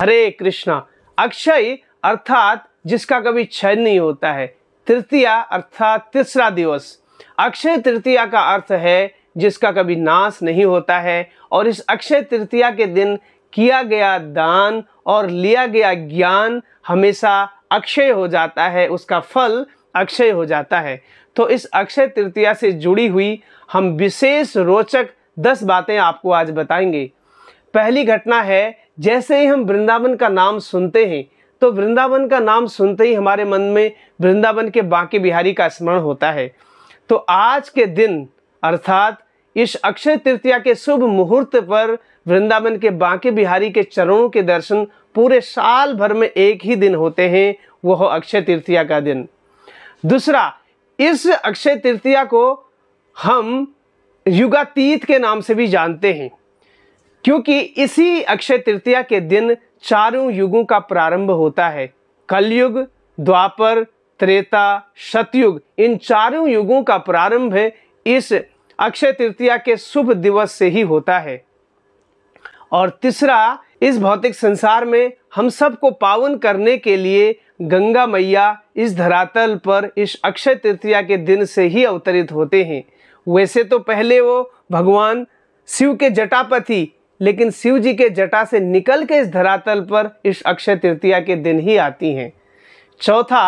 हरे कृष्णा अक्षय अर्थात जिसका कभी क्षय नहीं होता है तृतीया अर्थात तीसरा दिवस अक्षय तृतीया का अर्थ है जिसका कभी नाश नहीं होता है और इस अक्षय तृतीया के दिन किया गया दान और लिया गया ज्ञान हमेशा अक्षय हो जाता है उसका फल अक्षय हो जाता है तो इस अक्षय तृतीया से जुड़ी हुई हम विशेष रोचक दस बातें आपको आज बताएंगे पहली घटना है जैसे ही हम वृंदावन का नाम सुनते हैं तो वृंदावन का नाम सुनते ही हमारे मन में वृंदावन के बांके बिहारी का स्मरण होता है तो आज के दिन अर्थात इस अक्षय तृतीया के शुभ मुहूर्त पर वृंदावन के बांके बिहारी के चरणों के दर्शन पूरे साल भर में एक ही दिन होते हैं वह हो अक्षय तृतीया का दिन दूसरा इस अक्षय तृतीया को हम युगातीत के नाम से भी जानते हैं क्योंकि इसी अक्षय तृतीया के दिन चारों युगों का प्रारंभ होता है कलयुग द्वापर त्रेता शतयुग इन चारों युगों का प्रारंभ इस अक्षय तृतीया के शुभ दिवस से ही होता है और तीसरा इस भौतिक संसार में हम सबको पावन करने के लिए गंगा मैया इस धरातल पर इस अक्षय तृतीया के दिन से ही अवतरित होते हैं वैसे तो पहले वो भगवान शिव के जटापति लेकिन शिव जी के जटा से निकल के इस धरातल पर इस अक्षय तृतीया के दिन ही आती हैं चौथा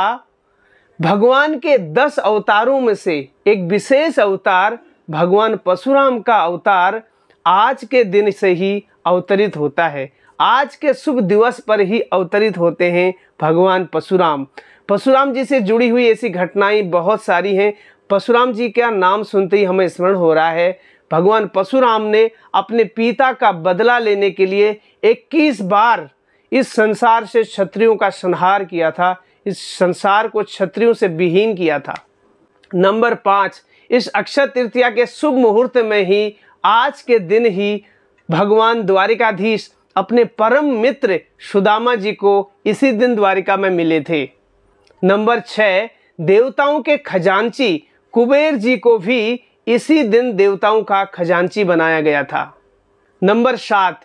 भगवान के दस अवतारों में से एक विशेष अवतार भगवान परशुराम का अवतार आज के दिन से ही अवतरित होता है आज के शुभ दिवस पर ही अवतरित होते हैं भगवान परशुराम परशुराम जी से जुड़ी हुई ऐसी घटनाएं बहुत सारी हैं परशुराम जी का नाम सुनते ही हमें स्मरण हो रहा है भगवान परशुराम ने अपने पिता का बदला लेने के लिए 21 बार इस संसार से क्षत्रियों का संहार किया था इस संसार को क्षत्रियों से विहीन किया था नंबर पाँच इस अक्षय तृतीया के शुभ मुहूर्त में ही आज के दिन ही भगवान द्वारिकाधीश अपने परम मित्र सुदामा जी को इसी दिन द्वारिका में मिले थे नंबर छः देवताओं के खजांची कुबेर जी को भी इसी दिन देवताओं का खजांची बनाया गया था नंबर सात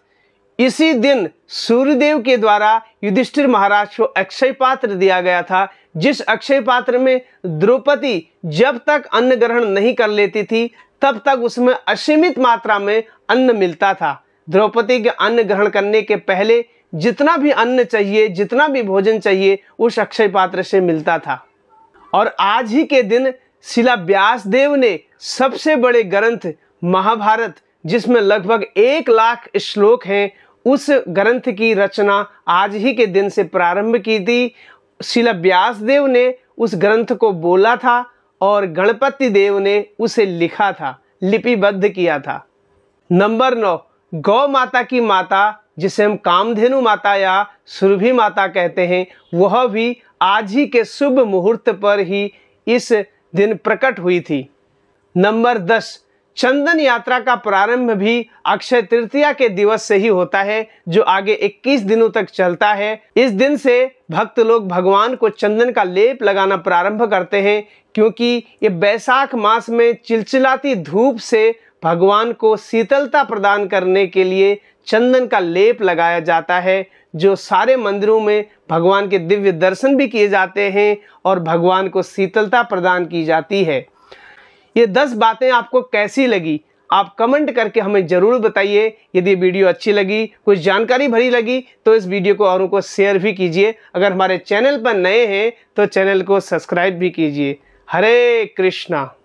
इसी दिन सूर्यदेव के द्वारा युधिष्ठिर महाराज को अक्षय पात्र दिया गया था जिस अक्षय पात्र में द्रौपदी जब तक अन्न ग्रहण नहीं कर लेती थी तब तक उसमें असीमित मात्रा में अन्न मिलता था द्रौपदी के अन्न ग्रहण करने के पहले जितना भी अन्न चाहिए जितना भी भोजन चाहिए उस अक्षय पात्र से मिलता था और आज ही के दिन शिला व्यास देव ने सबसे बड़े ग्रंथ महाभारत जिसमें लगभग एक लाख श्लोक हैं उस ग्रंथ की रचना आज ही के दिन से प्रारंभ की थी शिला व्यास देव ने उस ग्रंथ को बोला था और गणपति देव ने उसे लिखा था लिपिबद्ध किया था नंबर नौ गौ माता की माता जिसे हम कामधेनु माता या सुरभि माता कहते हैं वह भी आज ही के शुभ मुहूर्त पर ही इस दिन प्रकट हुई थी नंबर दस चंदन यात्रा का प्रारंभ भी अक्षय तृतीया के दिवस से ही होता है जो आगे 21 दिनों तक चलता है इस दिन से भक्त लोग भगवान को चंदन का लेप लगाना प्रारंभ करते हैं क्योंकि ये बैसाख मास में चिलचिलाती धूप से भगवान को शीतलता प्रदान करने के लिए चंदन का लेप लगाया जाता है जो सारे मंदिरों में भगवान के दिव्य दर्शन भी किए जाते हैं और भगवान को शीतलता प्रदान की जाती है ये दस बातें आपको कैसी लगी आप कमेंट करके हमें ज़रूर बताइए यदि वीडियो अच्छी लगी कुछ जानकारी भरी लगी तो इस वीडियो को औरों को शेयर भी कीजिए अगर हमारे चैनल पर नए हैं तो चैनल को सब्सक्राइब भी कीजिए हरे कृष्णा